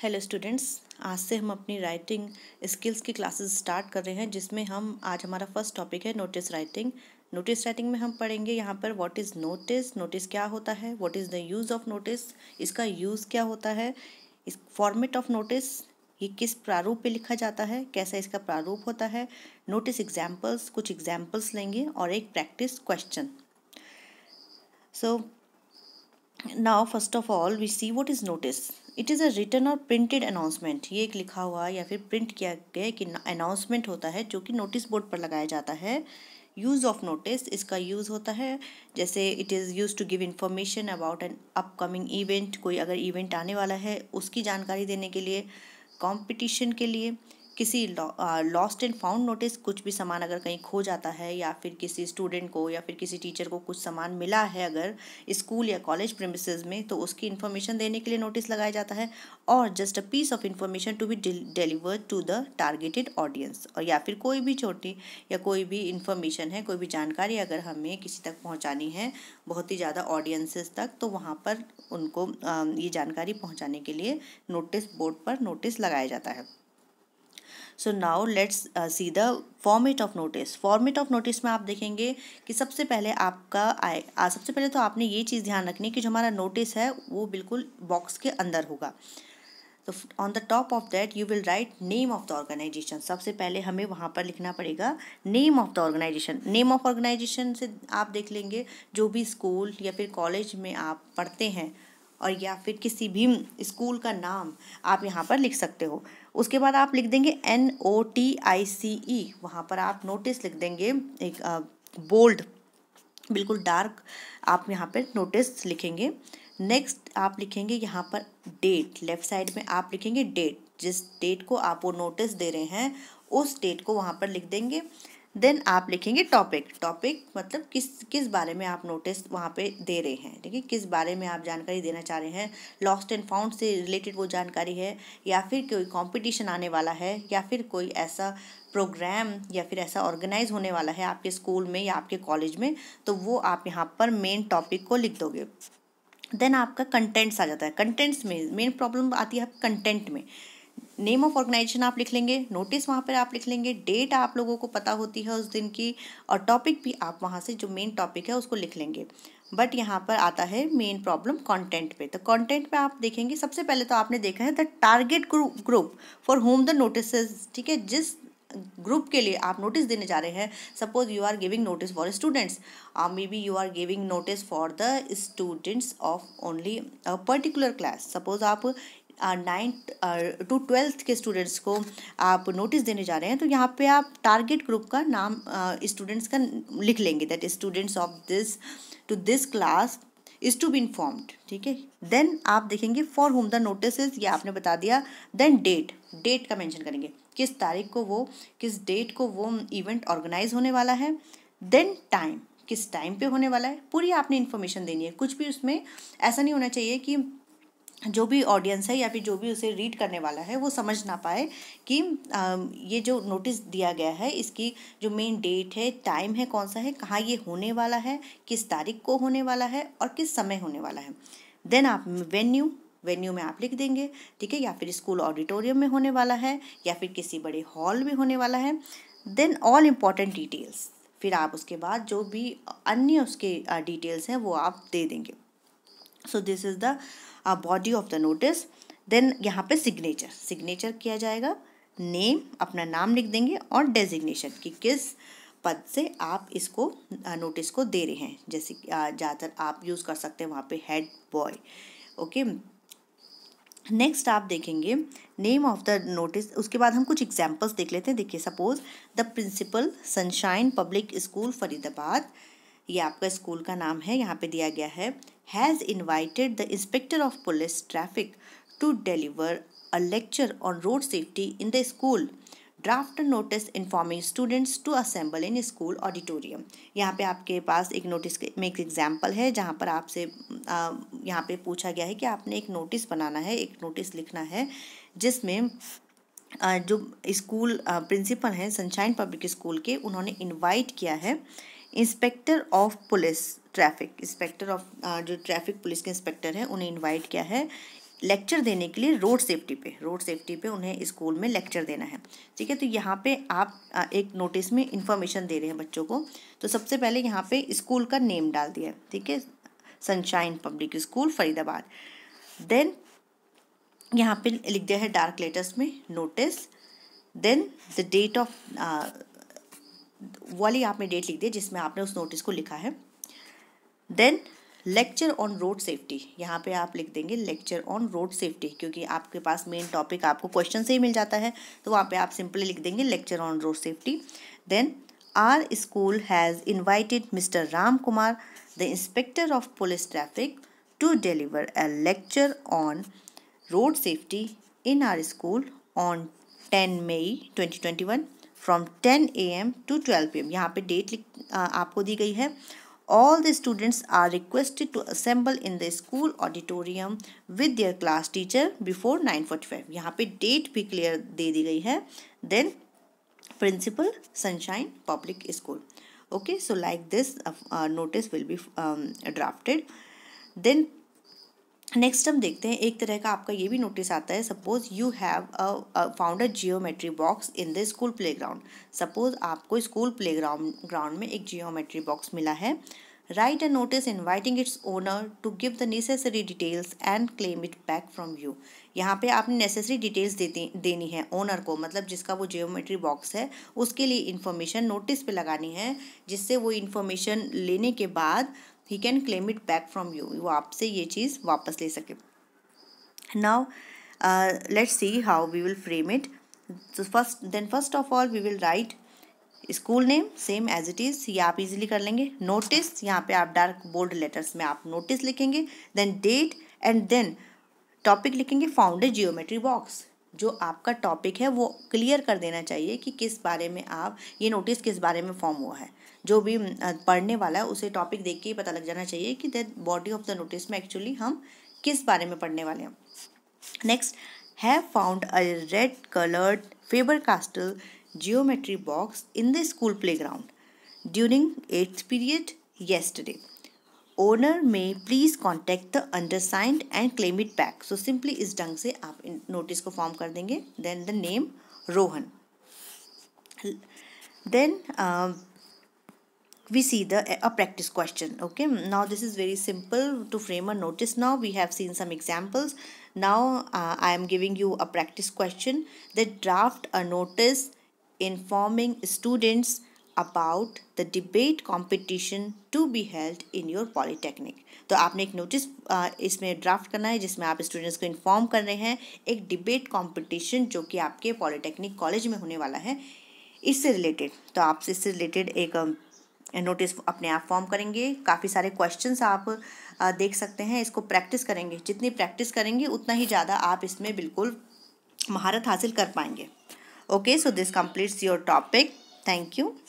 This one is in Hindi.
हेलो स्टूडेंट्स आज से हम अपनी राइटिंग स्किल्स की क्लासेस स्टार्ट कर रहे हैं जिसमें हम आज हमारा फर्स्ट टॉपिक है नोटिस राइटिंग नोटिस राइटिंग में हम पढ़ेंगे यहाँ पर व्हाट इज़ नोटिस नोटिस क्या होता है what is the use of notice इसका यूज़ क्या होता है इस फॉर्मेट ऑफ नोटिस ये किस प्रारूप पे लिखा जाता है कैसा इसका प्रारूप होता है नोटिस एग्जाम्पल्स कुछ एग्जाम्पल्स लेंगे और एक practice question so now first of all we see what is notice it is a written or printed announcement ये एक लिखा हुआ या फिर प्रिंट किया गया कि अनाउंसमेंट होता है जो कि नोटिस बोर्ड पर लगाया जाता है यूज़ ऑफ नोटिस इसका यूज़ होता है जैसे it is use to give information about an upcoming event कोई अगर इवेंट आने वाला है उसकी जानकारी देने के लिए कॉम्पिटिशन के लिए किसी लॉस्ट एंड फाउंड नोटिस कुछ भी सामान अगर कहीं खो जाता है या फिर किसी स्टूडेंट को या फिर किसी टीचर को कुछ सामान मिला है अगर स्कूल या कॉलेज प्रेमिसज में तो उसकी इन्फॉर्मेशन देने के लिए नोटिस लगाया जाता है और just a piece of information to be deliver to the targeted audience और या फिर कोई भी छोटी या कोई भी इन्फॉर्मेशन है कोई भी जानकारी अगर हमें किसी तक पहुँचानी है बहुत ही ज़्यादा ऑडियंसेस तक तो वहाँ पर उनको ये जानकारी पहुँचाने के लिए नोटिस बोर्ड पर नोटिस लगाया जाता है so now let's see the format of notice format of notice में आप देखेंगे कि सबसे पहले आपका आए आ, सबसे पहले तो आपने ये चीज़ ध्यान रखनी कि जो हमारा नोटिस है वो बिल्कुल बॉक्स के अंदर होगा तो on the top of that you will write name of the organization सबसे पहले हमें वहाँ पर लिखना पड़ेगा name of the organization name of organization से आप देख लेंगे जो भी स्कूल या फिर कॉलेज में आप पढ़ते हैं और या फिर किसी भी स्कूल का नाम आप यहाँ पर लिख सकते हो उसके बाद आप लिख देंगे एन ओ टी आई सी ई वहाँ पर आप नोटिस लिख देंगे एक बोल्ड बिल्कुल डार्क आप यहाँ पर नोटिस लिखेंगे नेक्स्ट आप लिखेंगे यहाँ पर डेट लेफ्ट साइड में आप लिखेंगे डेट जिस डेट को आप वो नोटिस दे रहे हैं उस डेट को वहाँ पर लिख देंगे देन आप लिखेंगे टॉपिक टॉपिक मतलब किस किस बारे में आप नोटिस वहाँ पे दे रहे हैं ठीक है किस बारे में आप जानकारी देना चाह रहे हैं लॉस्ट एंड फाउंड से रिलेटेड वो जानकारी है या फिर कोई कंपटीशन आने वाला है या फिर कोई ऐसा प्रोग्राम या फिर ऐसा ऑर्गेनाइज होने वाला है आपके स्कूल में या आपके कॉलेज में तो वो आप यहाँ पर मेन टॉपिक को लिख दोगे देन आपका कंटेंट्स आ जाता है कंटेंट्स में मेन प्रॉब्लम आती है आप कंटेंट में नेम ऑफ ऑर्गेनाइजेशन आप लिख लेंगे नोटिस वहाँ पर आप लिख लेंगे डेट आप लोगों को पता होती है उस दिन की और टॉपिक भी आप वहाँ से जो मेन टॉपिक है उसको लिख लेंगे बट यहाँ पर आता है मेन प्रॉब्लम कंटेंट पे तो कंटेंट पे आप देखेंगे सबसे पहले तो आपने देखा है the target group for whom the notice ठीक है जिस ग्रुप के लिए आप नोटिस देने जा रहे हैं suppose you are giving notice for students may be you are giving notice for the students of only a particular class suppose आप नाइन्थ टू ट्वेल्थ के स्टूडेंट्स को आप नोटिस देने जा रहे हैं तो यहाँ पे आप टारगेट ग्रुप का नाम स्टूडेंट्स uh, का लिख लेंगे that students of this to this class is to be informed ठीक है देन आप देखेंगे फॉर होम द नोटिस ये आपने बता दिया देन डेट डेट का मैंशन करेंगे किस तारीख को वो किस डेट को वो इवेंट ऑर्गेनाइज होने वाला है देन टाइम किस टाइम पे होने वाला है पूरी आपने इन्फॉर्मेशन देनी है कुछ भी उसमें ऐसा नहीं होना चाहिए कि जो भी ऑडियंस है या फिर जो भी उसे रीड करने वाला है वो समझ ना पाए कि ये जो नोटिस दिया गया है इसकी जो मेन डेट है टाइम है कौन सा है कहाँ ये होने वाला है किस तारीख को होने वाला है और किस समय होने वाला है देन आप वेन्यू वेन्यू में आप लिख देंगे ठीक है या फिर स्कूल ऑडिटोरियम में होने वाला है या फिर किसी बड़े हॉल में होने वाला है देन ऑल इम्पॉर्टेंट डिटेल्स फिर आप उसके बाद जो भी अन्य उसके डिटेल्स हैं वो आप दे देंगे so this is the body of the notice then यहाँ पे सिग्नेचर सिग्नेचर किया जाएगा नेम अपना नाम लिख देंगे और डेजिग्नेशन कि किस पद से आप इसको नोटिस को दे रहे हैं जैसे ज़्यादातर आप यूज़ कर सकते हैं वहाँ पे हेड बॉय ओके नेक्स्ट आप देखेंगे नेम ऑफ द नोटिस उसके बाद हम कुछ एग्जाम्पल्स देख लेते हैं देखिए suppose the principal Sunshine Public School Faridabad ये आपका स्कूल का नाम है यहाँ पे दिया गया है has invited the Inspector of Police Traffic to deliver a lecture on road safety in the school draft notice informing students to assemble in school auditorium यहाँ पे आपके पास एक नोटिस में एक एग्जाम्पल है जहाँ पर आपसे यहाँ पे पूछा गया है कि आपने एक नोटिस बनाना है एक नोटिस लिखना है जिसमें जो स्कूल प्रिंसिपल हैं सनशाइन पब्लिक स्कूल के उन्होंने इन्वाइट किया है inspector of police traffic inspector of जो ट्रैफिक पुलिस के इंस्पेक्टर हैं उन्हें इनवाइट किया है लेक्चर देने के लिए रोड सेफ्टी पे रोड सेफ्टी पे उन्हें स्कूल में लेक्चर देना है ठीक है तो यहाँ पे आप uh, एक नोटिस में इंफॉर्मेशन दे रहे हैं बच्चों को तो सबसे पहले यहाँ पे स्कूल का नेम डाल दिया है ठीक है Sunshine Public School Faridabad then यहाँ पे लिख दिया है डार्क लेटर्स में notice then the date of वाली आपने डेट लिख दी जिसमें आपने उस नोटिस को लिखा है then lecture on road safety यहाँ पे आप लिख देंगे लेक्चर ऑन रोड सेफ्टी क्योंकि आपके पास मेन टॉपिक आपको क्वेश्चन से ही मिल जाता है तो वहाँ पे आप सिंपली लिख देंगे lecture on road safety then our school has invited mister Ram Kumar the inspector of police traffic to deliver a lecture on road safety in our school on ten May twenty twenty one from ten A M to twelve P M यहाँ पर डेट आपको दी गई है all the students are requested to assemble in the school auditorium with their class teacher before nine forty five यहाँ पे डेट भी क्लियर दे दी गई है then principal Sunshine Public School okay so like this notice will be drafted then next हम देखते हैं एक तरह का आपका ये भी नोटिस आता है suppose you have a found a geometry box in the school playground suppose आपको स्कूल प्लेग्राउंड ग्राउंड में एक जियोमेट्री बॉक्स मिला है right a notice inviting its owner to give the necessary details and claim it back from you यहाँ पे आपने नेसेसरी डिटेल्स देती देनी है ओनर को मतलब जिसका वो जियोमेट्री बॉक्स है उसके लिए इन्फॉर्मेशन नोटिस पे लगानी है जिससे वो इन्फॉर्मेशन लेने के बाद ही can claim it back from you वो आपसे ये चीज़ वापस ले सके now let's see how we will frame it first then first of all we will write school name same as it is ये आप इजीली कर लेंगे नोटिस यहाँ पे आप डार्क बोल्ड लेटर्स में आप नोटिस लिखेंगे then date and then topic लिखेंगे फाउंड ए जियोमेट्री बॉक्स जो आपका टॉपिक है वो क्लियर कर देना चाहिए कि किस बारे में आप ये नोटिस किस बारे में फॉर्म हुआ है जो भी पढ़ने वाला है उसे टॉपिक देख के ही पता लग जाना चाहिए कि that body of the notice में एक्चुअली हम किस बारे में पढ़ने वाले हैं next have found a red coloured Faber Castell box in the school play ground during eighth period yesterday owner may please contact the undersigned and claim it back so simply इस ढंग से आप नोटिस को फॉर्म कर देंगे then the name Rohan then we see the a practice question okay now this is very simple to frame a notice now we have seen some examples now I am giving you a practice question the draft a notice informing students about the debate competition to be held in your polytechnic तो आपने एक नोटिस इसमें ड्राफ्ट करना है जिसमें आप स्टूडेंट्स को इन्फॉर्म कर रहे हैं एक डिबेट कॉम्पिटिशन जो कि आपके पॉलीटेक्निक कॉलेज में होने वाला है इससे रिलेटेड तो आप इससे रिलेटेड एक नोटिस अपने आप फॉर्म करेंगे काफ़ी सारे क्वेश्चंस आप देख सकते हैं इसको प्रैक्टिस करेंगे जितनी प्रैक्टिस करेंगे उतना ही ज़्यादा आप इसमें बिल्कुल महारत हासिल कर पाएंगे okay so this completes your topic thank you